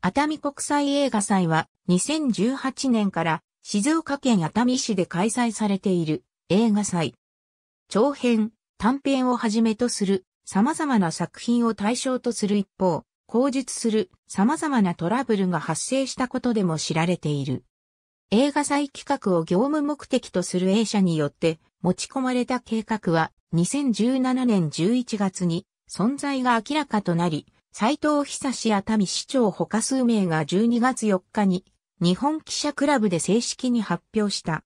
熱海国際映画祭は2018年から静岡県熱海市で開催されている映画祭。長編、短編をはじめとする様々な作品を対象とする一方、口述する様々なトラブルが発生したことでも知られている。映画祭企画を業務目的とする A 社によって持ち込まれた計画は2017年11月に存在が明らかとなり、斎藤久志熱海市長他数名が12月4日に日本記者クラブで正式に発表した。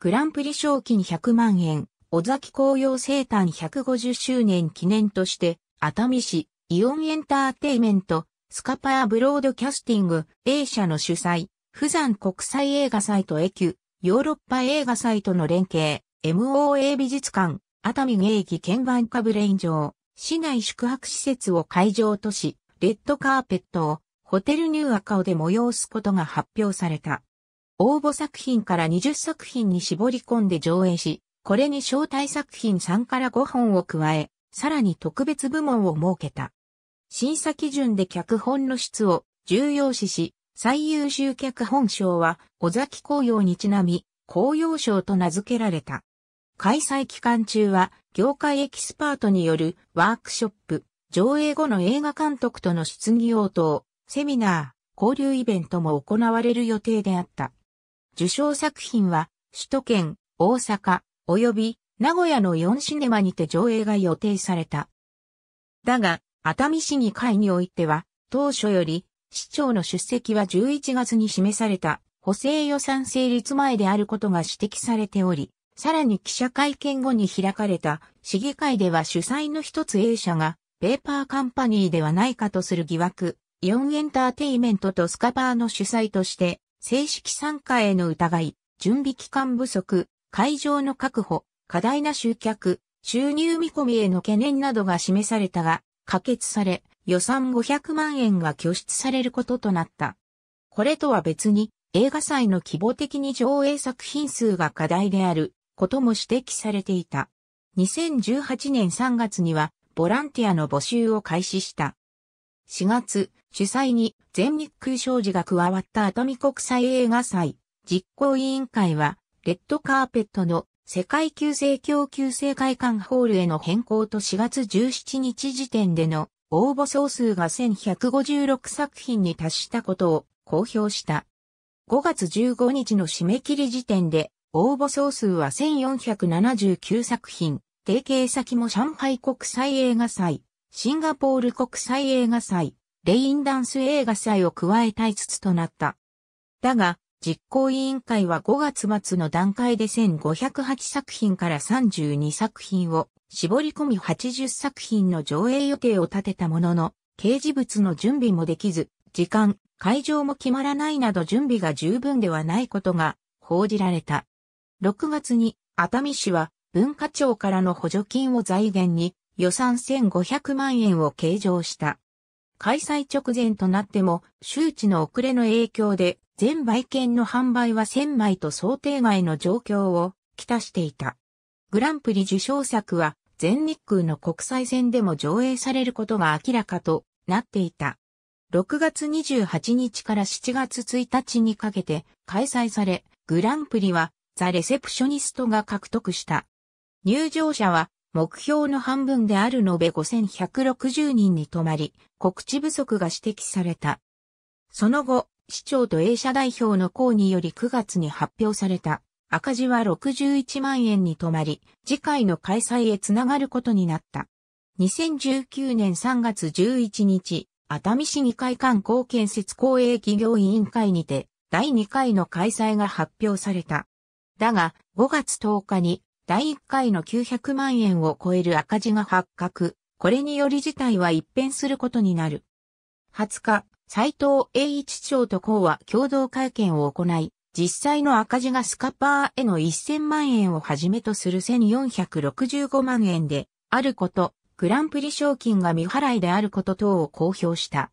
グランプリ賞金100万円、尾崎紅葉生誕150周年記念として、熱海市、イオンエンターテイメント、スカパーブロードキャスティング、A 社の主催、富山国際映画祭とキュ、ヨーロッパ映画祭との連携、MOA 美術館、熱海芸域鍵盤化ブレイン上、市内宿泊施設を会場とし、レッドカーペットをホテルニューアカオで催すことが発表された。応募作品から20作品に絞り込んで上映し、これに招待作品3から5本を加え、さらに特別部門を設けた。審査基準で脚本の質を重要視し、最優秀脚本賞は、尾崎紅葉にちなみ、紅葉賞と名付けられた。開催期間中は、業界エキスパートによるワークショップ、上映後の映画監督との質疑応答、セミナー、交流イベントも行われる予定であった。受賞作品は、首都圏、大阪、及び名古屋の4シネマにて上映が予定された。だが、熱海市議会においては、当初より、市長の出席は11月に示された補正予算成立前であることが指摘されており、さらに記者会見後に開かれた市議会では主催の一つ A 社がペーパーカンパニーではないかとする疑惑、イオンエンターテイメントとスカパーの主催として正式参加への疑い、準備期間不足、会場の確保、過大な集客、収入見込みへの懸念などが示されたが、可決され、予算500万円が拠出されることとなった。これとは別に、映画祭の規模的に上映作品数が課題であることも指摘されていた。2018年3月にはボランティアの募集を開始した。4月、主催に全日空商事が加わった熱海国際映画祭実行委員会は、レッドカーペットの世界急盛供給制会館ホールへの変更と4月17日時点での応募総数が1156作品に達したことを公表した。5月15日の締め切り時点で応募総数は1479作品、提携先も上海国際映画祭、シンガポール国際映画祭、レインダンス映画祭を加えたいつつとなった。だが、実行委員会は5月末の段階で1508作品から32作品を絞り込み80作品の上映予定を立てたものの、掲示物の準備もできず、時間、会場も決まらないなど準備が十分ではないことが報じられた。6月に熱海市は文化庁からの補助金を財源に予算1500万円を計上した。開催直前となっても周知の遅れの影響で全売券の販売は1000枚と想定外の状況をきたしていた。グランプリ受賞作は全日空の国際線でも上映されることが明らかとなっていた。6月28日から7月1日にかけて開催され、グランプリはザ・レセプショニストが獲得した。入場者は目標の半分である延べ5160人に止まり、告知不足が指摘された。その後、市長と A 社代表の項により9月に発表された赤字は61万円に止まり、次回の開催へつながることになった。2019年3月11日、熱海市議会観光建設公営企業委員会にて、第2回の開催が発表された。だが、5月10日に第1回の900万円を超える赤字が発覚。これにより事態は一変することになる。20日、斎藤栄一長と公は共同会見を行い、実際の赤字がスカパーへの1000万円をはじめとする1465万円であること、グランプリ賞金が未払いであること等を公表した。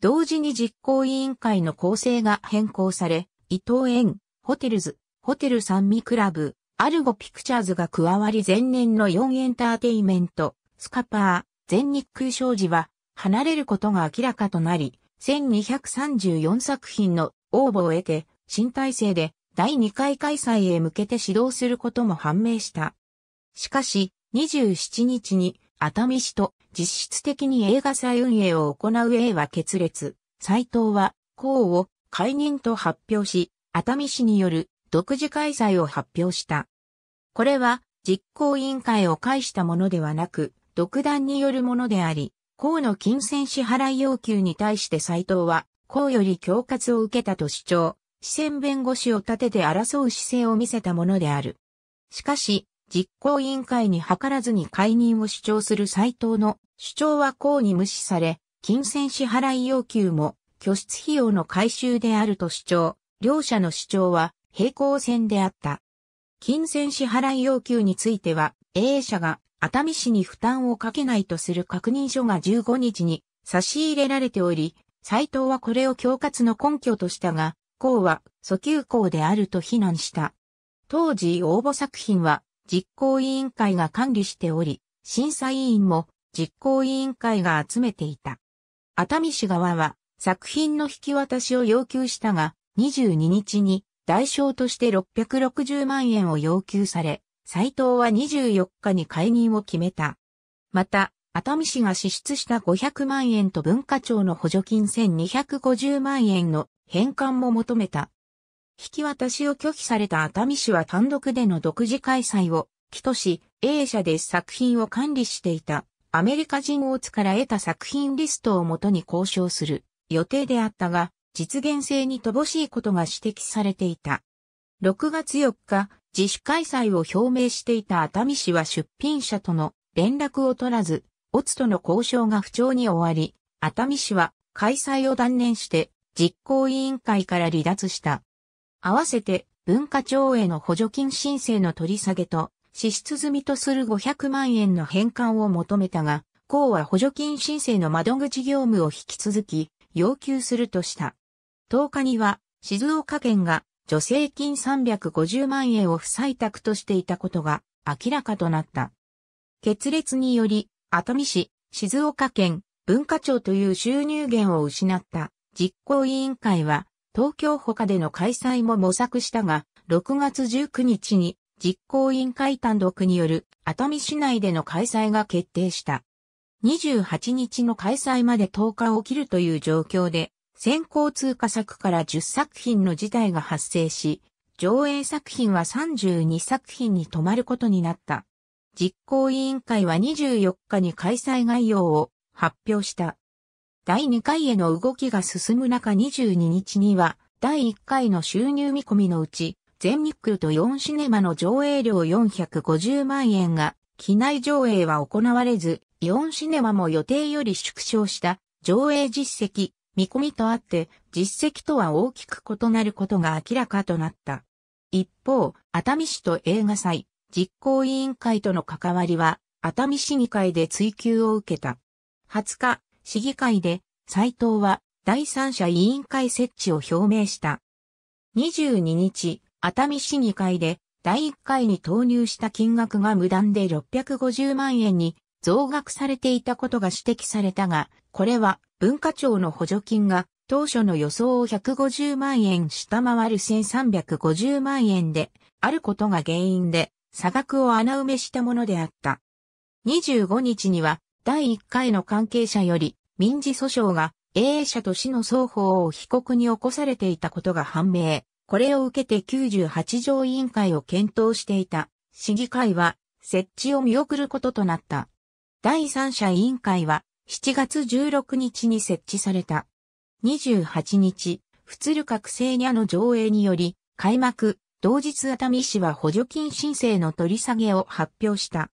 同時に実行委員会の構成が変更され、伊藤園、ホテルズ、ホテル三味クラブ、アルゴピクチャーズが加わり前年の4エンターテイメント、スカパー、全日空商事は離れることが明らかとなり、1234作品の応募を得て、新体制で第2回開催へ向けて指導することも判明した。しかし、27日に熱海市と実質的に映画祭運営を行う A は決裂。斎藤は、こうを解任と発表し、熱海市による独自開催を発表した。これは実行委員会を介したものではなく、独断によるものであり、河の金銭支払い要求に対して斎藤は、河より恐喝を受けたと主張、支線弁護士を立てて争う姿勢を見せたものである。しかし、実行委員会に図らずに解任を主張する斎藤の主張は公に無視され、金銭支払い要求も拠出費用の回収であると主張、両者の主張は平行線であった。金銭支払い要求については、A 社が熱海市に負担をかけないとする確認書が15日に差し入れられており、斎藤はこれを恐喝の根拠としたが、校は訴求校であると非難した。当時応募作品は実行委員会が管理しており、審査委員も実行委員会が集めていた。熱海市側は作品の引き渡しを要求したが、22日に代償として660万円を要求され、斎藤は24日に解任を決めた。また、熱海市が支出した500万円と文化庁の補助金1250万円の返還も求めた。引き渡しを拒否された熱海市は単独での独自開催を、起とし、A 社で作品を管理していたアメリカ人大津から得た作品リストをもとに交渉する予定であったが、実現性に乏しいことが指摘されていた。6月4日、自主開催を表明していた熱海市は出品者との連絡を取らず、オツとの交渉が不調に終わり、熱海市は開催を断念して実行委員会から離脱した。合わせて文化庁への補助金申請の取り下げと支出済みとする500万円の返還を求めたが、公は補助金申請の窓口業務を引き続き要求するとした。10日には、静岡県が助成金350万円を不採択としていたことが明らかとなった。決裂により、熱海市、静岡県、文化庁という収入源を失った実行委員会は、東京他での開催も模索したが、6月19日に実行委員会単独による熱海市内での開催が決定した。28日の開催まで10日を切るという状況で、先行通過作から10作品の事態が発生し、上映作品は32作品に止まることになった。実行委員会は24日に開催概要を発表した。第2回への動きが進む中22日には、第1回の収入見込みのうち、全日空と4シネマの上映料450万円が、機内上映は行われず、4シネマも予定より縮小した上映実績見込みとあって、実績とは大きく異なることが明らかとなった。一方、熱海市と映画祭、実行委員会との関わりは、熱海市議会で追及を受けた。20日、市議会で、斉藤は、第三者委員会設置を表明した。22日、熱海市議会で、第1回に投入した金額が無断で650万円に増額されていたことが指摘されたが、これは文化庁の補助金が当初の予想を150万円下回る1350万円であることが原因で差額を穴埋めしたものであった。25日には第1回の関係者より民事訴訟が A 社と市の双方を被告に起こされていたことが判明。これを受けて98条委員会を検討していた市議会は設置を見送ることとなった。第三者委員会は7月16日に設置された。28日、普通覚醒にあの上映により、開幕、同日熱海市は補助金申請の取り下げを発表した。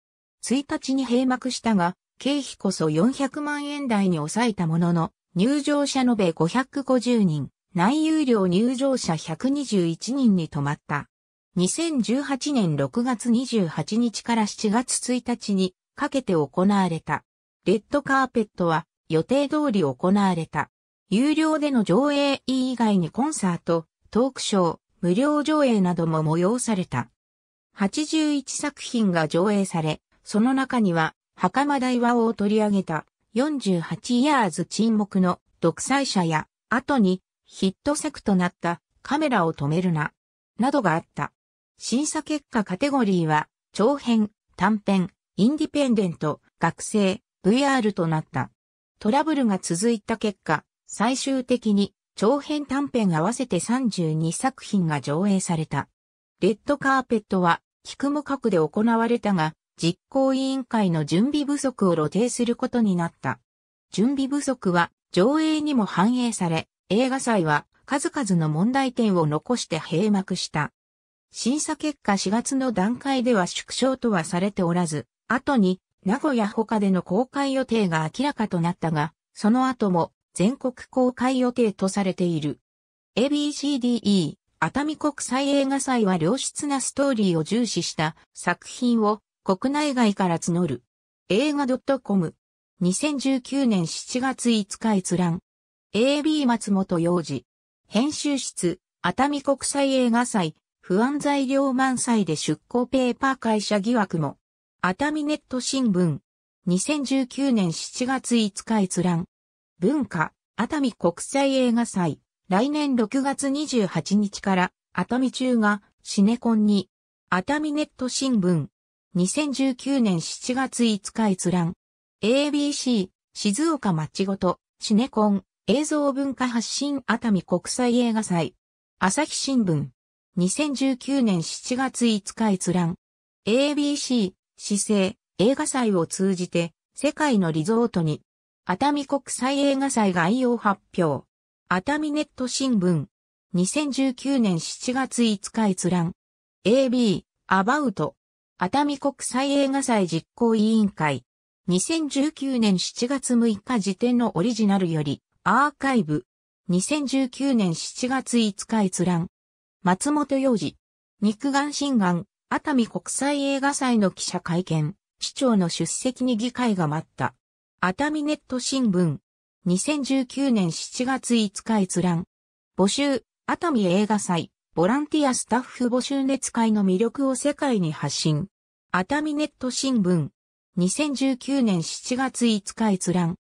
1日に閉幕したが、経費こそ400万円台に抑えたものの、入場者延べ550人、内有料入場者121人に止まった。2018年6月28日から7月1日にかけて行われた。レッドカーペットは予定通り行われた。有料での上映以外にコンサート、トークショー、無料上映なども催された。81作品が上映され、その中には、袴田岩を取り上げた48イヤーズ沈黙の独裁者や、後にヒット作となったカメラを止めるな、などがあった。審査結果カテゴリーは、長編、短編、インディペンデント、学生、VR となった。トラブルが続いた結果、最終的に長編短編合わせて32作品が上映された。レッドカーペットは、菊も角で行われたが、実行委員会の準備不足を露呈することになった。準備不足は上映にも反映され、映画祭は数々の問題点を残して閉幕した。審査結果4月の段階では縮小とはされておらず、後に名古屋他での公開予定が明らかとなったが、その後も全国公開予定とされている。ABCDE 熱海国際映画祭は良質なストーリーを重視した作品を国内外から募る。映画 .com 2019年7月5日閲覧 AB 松本洋次編集室熱海国際映画祭不安材料満載で出向ペーパー会社疑惑も熱海ネット新聞。2019年7月5日閲覧。文化、熱海国際映画祭。来年6月28日から、熱海中がシネコンに。熱海ネット新聞。2019年7月5日閲覧。ABC、静岡町ごと、シネコン、映像文化発信熱海国際映画祭。朝日新聞。2019年7月5日閲覧。ABC、姿勢、映画祭を通じて世界のリゾートに、熱海国際映画祭概要発表。熱海ネット新聞。2019年7月5日閲覧。AB、アバウト。熱海国際映画祭実行委員会。2019年7月6日時点のオリジナルより、アーカイブ。2019年7月5日閲覧。松本洋二。肉眼心眼、熱海国際映画祭の記者会見、市長の出席に議会が待った。熱海ネット新聞、2019年7月5日閲覧。募集、熱海映画祭、ボランティアスタッフ募集熱会の魅力を世界に発信。熱海ネット新聞、2019年7月5日閲覧。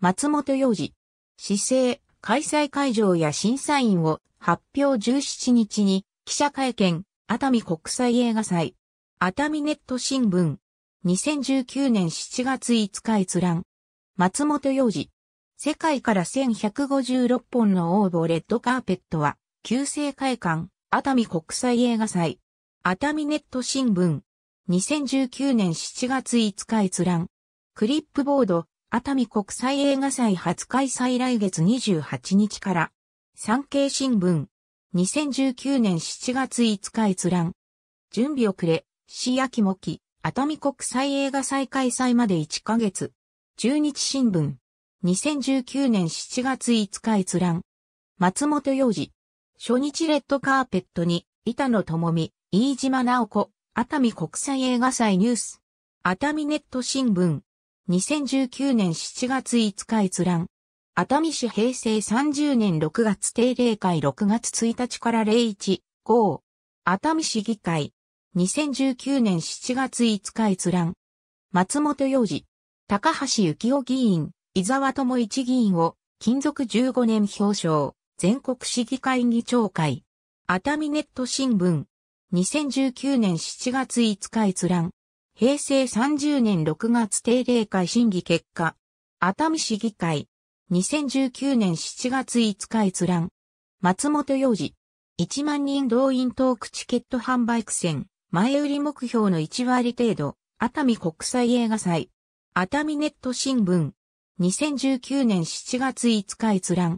松本洋次、市政、開催会場や審査員を発表17日に記者会見、熱海国際映画祭。熱海ネット新聞。2019年7月5日閲覧。松本洋次。世界から1156本の応募レッドカーペットは、旧制会館、熱海国際映画祭。熱海ネット新聞。2019年7月5日閲覧。クリップボード、熱海国際映画祭初開催来月28日から。産経新聞。2019年7月5日閲覧。準備遅れ、市やきもき、熱海国際映画祭開催まで1ヶ月。中日新聞。2019年7月5日閲覧。松本洋次。初日レッドカーペットに、板野智美、飯島直子、熱海国際映画祭ニュース。熱海ネット新聞。2019年7月5日閲覧。熱海市平成30年6月定例会6月1日から01、5、熱海市議会、2019年7月5日閲覧、松本洋次、高橋幸夫議員、伊沢智一議員を、勤続15年表彰、全国市議会議長会、熱海ネット新聞、2019年7月5日閲覧、平成30年6月定例会審議結果、熱海市議会、2019年7月5日閲覧。松本洋次。1万人動員トークチケット販売苦戦。前売り目標の1割程度。熱海国際映画祭。熱海ネット新聞。2019年7月5日閲覧。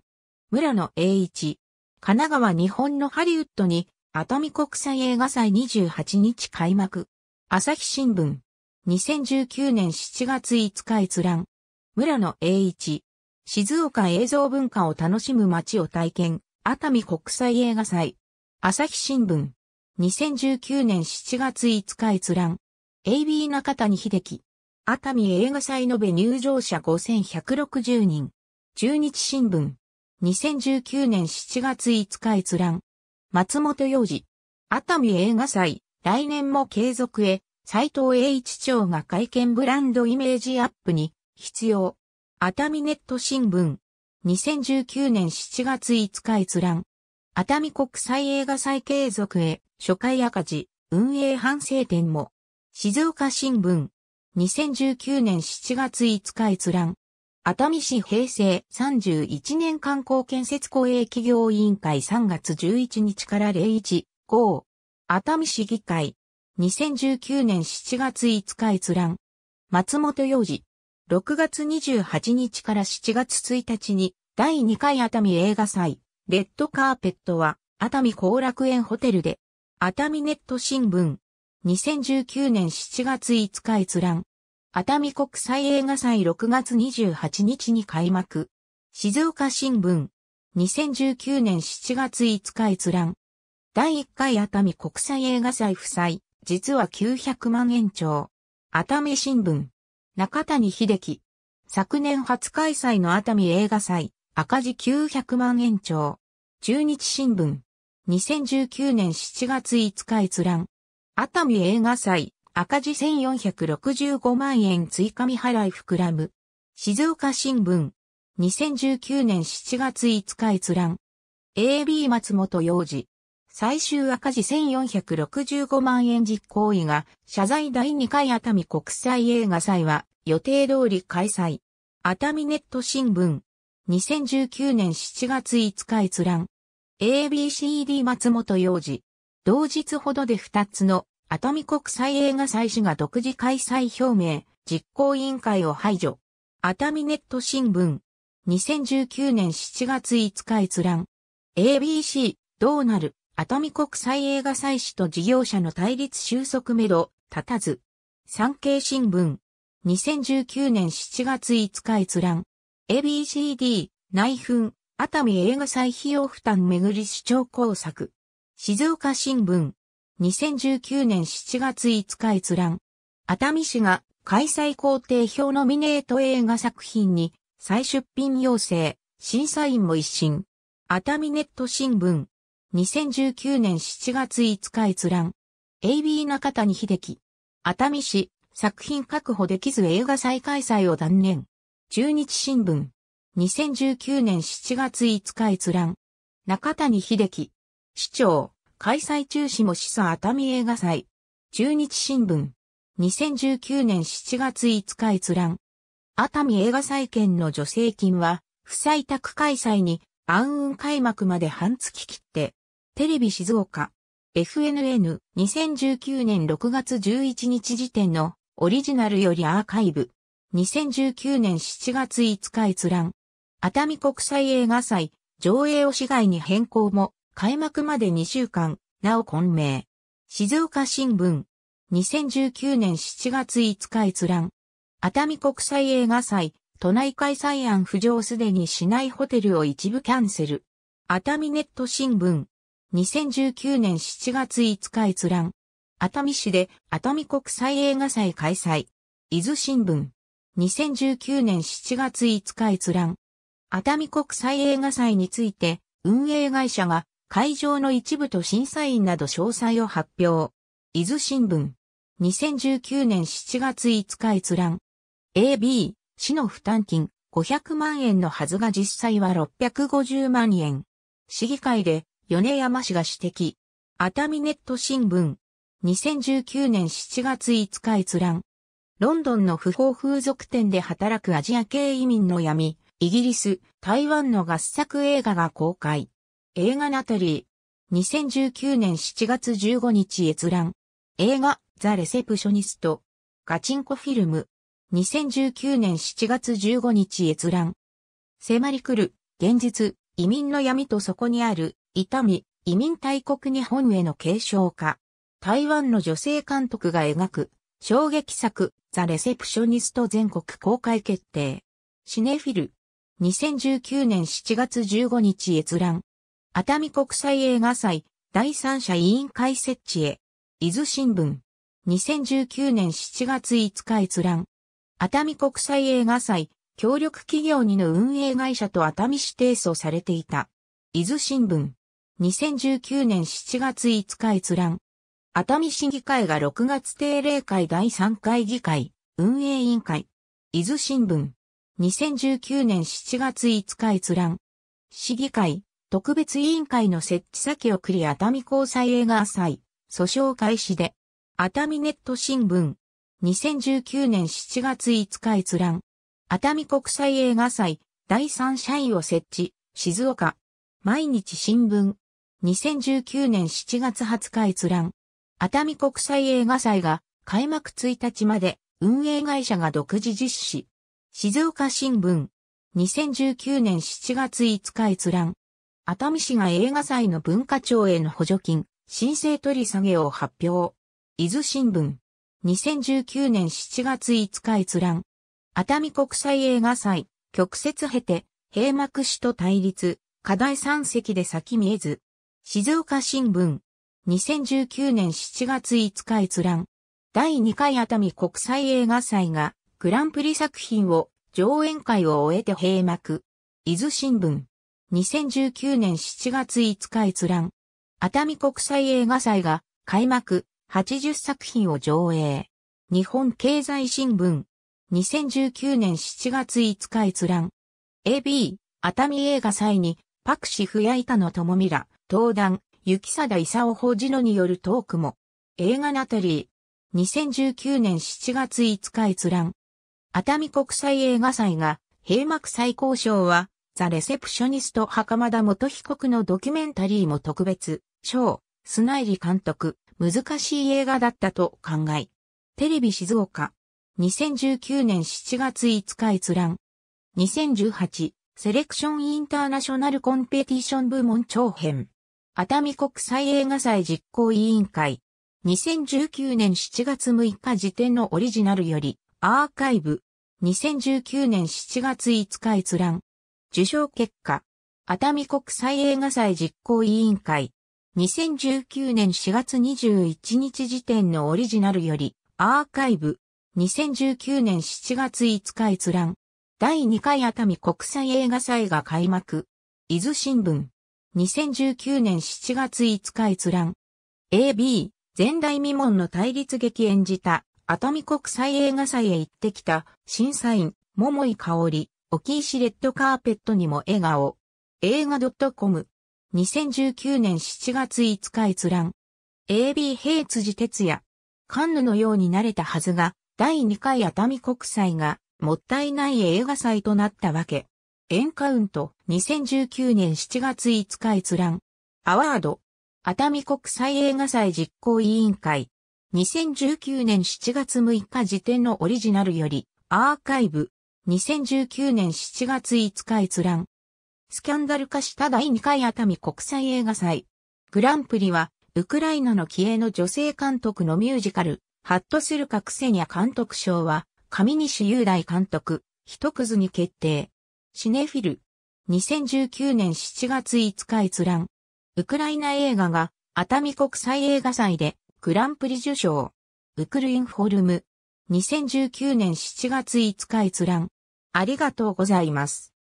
村野栄一。神奈川日本のハリウッドに、熱海国際映画祭28日開幕。朝日新聞。2019年7月5日閲覧。村野栄一。静岡映像文化を楽しむ街を体験、熱海国際映画祭。朝日新聞。2019年7月5日閲覧。AB 中谷秀樹。熱海映画祭延べ入場者5160人。中日新聞。2019年7月5日閲覧。松本洋次。熱海映画祭、来年も継続へ、斎藤栄一長が会見ブランドイメージアップに必要。熱海ネット新聞。2019年7月5日閲覧。熱海国際映画祭継続へ、初回赤字、運営反省点も。静岡新聞。2019年7月5日閲覧。熱海市平成31年観光建設公営企業委員会3月11日から01、5。熱海市議会。2019年7月5日閲覧。松本洋次。6月28日から7月1日に第2回熱海映画祭、レッドカーペットは熱海後楽園ホテルで、熱海ネット新聞、2019年7月5日閲覧、熱海国際映画祭6月28日に開幕、静岡新聞、2019年7月5日閲覧、第1回熱海国際映画祭夫妻、実は900万円超、熱海新聞。中谷秀樹。昨年初開催の熱海映画祭、赤字900万円超。中日新聞。2019年7月5日閲覧。熱海映画祭、赤字1465万円追加未払い膨らむ。静岡新聞。2019年7月5日閲覧。AB 松本洋二。最終赤字1465万円実行為が、謝罪第2回熱海国際映画祭は予定通り開催。熱海ネット新聞。2019年7月5日閲覧。ABCD 松本洋次。同日ほどで2つの熱海国際映画祭主が独自開催表明、実行委員会を排除。熱海ネット新聞。2019年7月5日閲覧。ABC、どうなるア海ミ国際映画祭司と事業者の対立収束めど、立たず。産経新聞。2019年7月5日閲覧。ABCD、内紛、熱海映画祭費用負担めぐり主張工作。静岡新聞。2019年7月5日閲覧。熱海市が開催工程表ノミネート映画作品に再出品要請、審査員も一新。熱海ネット新聞。2019年7月5日閲覧。AB 中谷秀樹。熱海市、作品確保できず映画再開催を断念。中日新聞。2019年7月5日閲覧。中谷秀樹。市長、開催中止も示唆熱海映画祭。中日新聞。2019年7月5日閲覧。熱海映画祭券の助成金は、不採択開催に暗雲開幕まで半月切って、テレビ静岡。FNN 2019年6月11日時点のオリジナルよりアーカイブ。2019年7月5日閲覧。熱海国際映画祭、上映を市外に変更も、開幕まで2週間、なお混迷。静岡新聞。2019年7月5日閲覧。熱海国際映画祭、都内開催案浮上すでにしないホテルを一部キャンセル。熱海ネット新聞。2019年7月5日閲覧。熱海市で熱海国際映画祭開催。伊豆新聞。2019年7月5日閲覧。熱海国際映画祭について、運営会社が会場の一部と審査員など詳細を発表。伊豆新聞。2019年7月5日閲覧。AB、市の負担金500万円のはずが実際は650万円。市議会で米山氏が指摘。熱海ネット新聞。2019年7月5日閲覧。ロンドンの不法風俗店で働くアジア系移民の闇。イギリス、台湾の合作映画が公開。映画ナタリー。2019年7月15日閲覧。映画、ザ・レセプショニスト。ガチンコフィルム。2019年7月15日閲覧。迫り来る、現実、移民の闇とそこにある痛み、移民大国日本への継承化。台湾の女性監督が描く、衝撃作、ザ・レセプショニスト全国公開決定。シネフィル。2019年7月15日閲覧。熱海国際映画祭、第三者委員会設置へ。伊豆新聞。2019年7月5日閲覧。熱海国際映画祭、協力企業にの運営会社と熱海市提訴されていた。伊豆新聞。2019年7月5日閲覧。熱海市議会が6月定例会第3回議会、運営委員会。伊豆新聞。2019年7月5日閲覧。市議会、特別委員会の設置先を繰り熱海交際映画祭、訴訟開始で。熱海ネット新聞。2019年7月5日閲覧。熱海国際映画祭、第三社員を設置、静岡。毎日新聞。2019年7月20日閲覧。熱海国際映画祭が開幕1日まで運営会社が独自実施。静岡新聞。2019年7月5日閲覧。熱海市が映画祭の文化庁への補助金、申請取り下げを発表。伊豆新聞。2019年7月5日閲覧。熱海国際映画祭、曲折経て、閉幕しと対立、課題三席で先見えず。静岡新聞。2019年7月5日閲覧。第2回熱海国際映画祭がグランプリ作品を上演会を終えて閉幕。伊豆新聞。2019年7月5日閲覧。熱海国際映画祭が開幕80作品を上映。日本経済新聞。2019年7月5日閲覧。AB、熱海映画祭にパクシフや板野智美ら登壇、雪貞勲法事のによるトークも、映画ナタリー、2019年7月5日閲覧。熱海国際映画祭が、閉幕最高賞は、ザ・レセプショニスト袴田元被告のドキュメンタリーも特別、賞、スナイリ監督、難しい映画だったと考え。テレビ静岡、2019年7月5日閲覧。2018、セレクションインターナショナルコンペティション部門長編。熱海国際映画祭実行委員会。2019年7月6日時点のオリジナルより、アーカイブ。2019年7月5日閲覧。受賞結果。熱海国際映画祭実行委員会。2019年4月21日時点のオリジナルより、アーカイブ。2019年7月5日閲覧。第2回熱海国際映画祭が開幕。伊豆新聞。2019年7月5日閲覧。AB、前代未聞の対立劇演じた、熱海国際映画祭へ行ってきた、審査員、桃井香織、沖石レッドカーペットにも笑顔。映画 .com。2019年7月5日閲覧。AB 平辻哲也。カンヌのようになれたはずが、第2回熱海国際が、もったいない映画祭となったわけ。エンカウント2019年7月5日閲覧。アワード。熱海国際映画祭実行委員会。2019年7月6日時点のオリジナルより、アーカイブ。2019年7月5日閲覧。スキャンダル化した第2回熱海国際映画祭。グランプリは、ウクライナの気鋭の女性監督のミュージカル、ハッとするかクセニア監督賞は、上西雄大監督、一くずに決定。シネフィル。2019年7月5日閲覧。ウクライナ映画が熱海国際映画祭でグランプリ受賞。ウクルインフォルム。2019年7月5日閲覧。ありがとうございます。